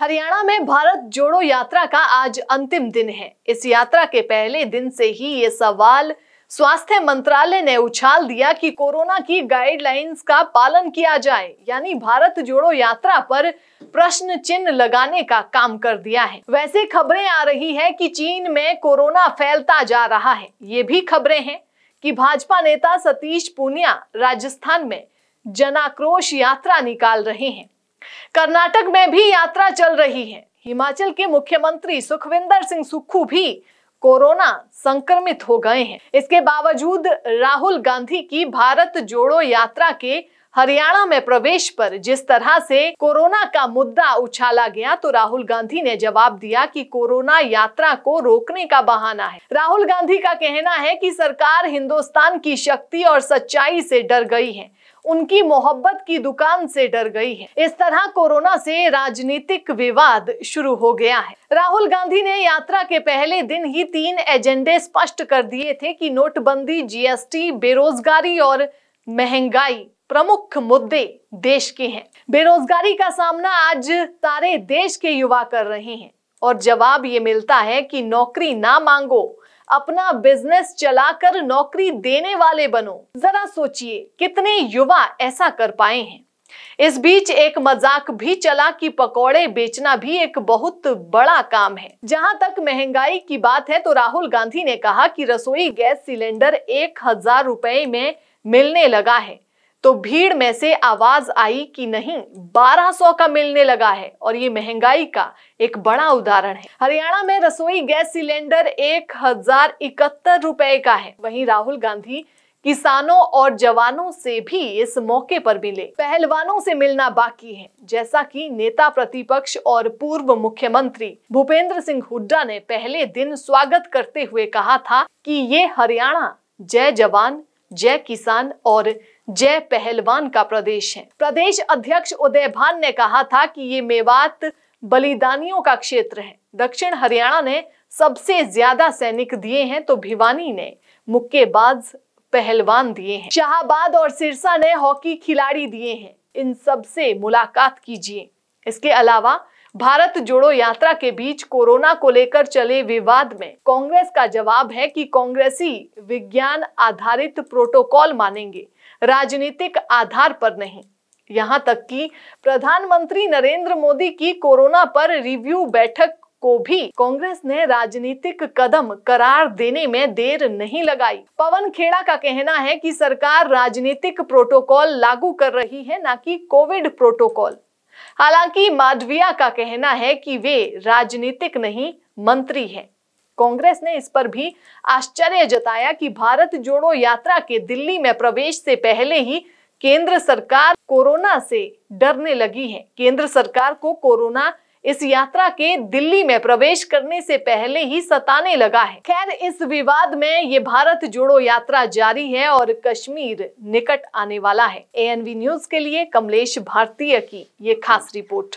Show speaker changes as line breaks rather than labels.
हरियाणा में भारत जोड़ो यात्रा का आज अंतिम दिन है इस यात्रा के पहले दिन से ही ये सवाल स्वास्थ्य मंत्रालय ने उछाल दिया कि कोरोना की गाइडलाइंस का पालन किया जाए यानी भारत जोड़ो यात्रा पर प्रश्न चिन्ह लगाने का काम कर दिया है वैसे खबरें आ रही है कि चीन में कोरोना फैलता जा रहा है ये भी खबरें हैं कि भाजपा नेता सतीश पूनिया राजस्थान में जनाक्रोश यात्रा निकाल रहे हैं कर्नाटक में भी यात्रा चल रही है हिमाचल के मुख्यमंत्री सुखविंदर सिंह सुक्खू भी कोरोना संक्रमित हो गए हैं इसके बावजूद राहुल गांधी की भारत जोड़ो यात्रा के हरियाणा में प्रवेश पर जिस तरह से कोरोना का मुद्दा उछाला गया तो राहुल गांधी ने जवाब दिया कि कोरोना यात्रा को रोकने का बहाना है राहुल गांधी का कहना है कि सरकार हिंदुस्तान की शक्ति और सच्चाई से डर गई है उनकी मोहब्बत की दुकान से डर गई है इस तरह कोरोना से राजनीतिक विवाद शुरू हो गया है राहुल गांधी ने यात्रा के पहले दिन ही तीन एजेंडे स्पष्ट कर दिए थे कि नोटबंदी जीएसटी बेरोजगारी और महंगाई प्रमुख मुद्दे देश के हैं बेरोजगारी का सामना आज सारे देश के युवा कर रहे हैं और जवाब ये मिलता है कि नौकरी ना मांगो अपना बिजनेस चलाकर नौकरी देने वाले बनो जरा सोचिए कितने युवा ऐसा कर पाए हैं इस बीच एक मजाक भी चला कि पकोड़े बेचना भी एक बहुत बड़ा काम है जहां तक महंगाई की बात है तो राहुल गांधी ने कहा कि रसोई गैस सिलेंडर एक हजार रुपए में मिलने लगा है तो भीड़ में से आवाज आई कि नहीं 1200 का मिलने लगा है और ये महंगाई का एक बड़ा उदाहरण है हरियाणा में रसोई गैस सिलेंडर एक हजार इकहत्तर रुपए का है वहीं राहुल गांधी किसानों और जवानों से भी इस मौके पर मिले पहलवानों से मिलना बाकी है जैसा कि नेता प्रतिपक्ष और पूर्व मुख्यमंत्री भूपेंद्र सिंह हुड्डा ने पहले दिन स्वागत करते हुए कहा था कि ये हरियाणा जय जवान जय किसान और जय पहलवान का प्रदेश है प्रदेश अध्यक्ष उदय भान ने कहा था कि ये मेवात बलिदानियों का क्षेत्र है दक्षिण हरियाणा ने सबसे ज्यादा सैनिक दिए हैं तो भिवानी ने मुक्केबाज पहलवान दिए हैं शाहबाद और सिरसा ने हॉकी खिलाड़ी दिए हैं इन सबसे मुलाकात कीजिए इसके अलावा भारत जोड़ो यात्रा के बीच कोरोना को लेकर चले विवाद में कांग्रेस का जवाब है कि कांग्रेसी विज्ञान आधारित प्रोटोकॉल मानेंगे राजनीतिक आधार पर नहीं यहां तक कि प्रधानमंत्री नरेंद्र मोदी की कोरोना पर रिव्यू बैठक को भी कांग्रेस ने राजनीतिक कदम करार देने में देर नहीं लगाई पवन खेड़ा का कहना है कि सरकार राजनीतिक प्रोटोकॉल लागू कर रही है न कि कोविड प्रोटोकॉल हालांकि माडविया का कहना है कि वे राजनीतिक नहीं मंत्री हैं कांग्रेस ने इस पर भी आश्चर्य जताया कि भारत जोड़ो यात्रा के दिल्ली में प्रवेश से पहले ही केंद्र सरकार कोरोना से डरने लगी है केंद्र सरकार को कोरोना इस यात्रा के दिल्ली में प्रवेश करने से पहले ही सताने लगा है खैर इस विवाद में ये भारत जोड़ो यात्रा जारी है और कश्मीर निकट आने वाला है ए न्यूज के लिए कमलेश भारतीय की ये खास रिपोर्ट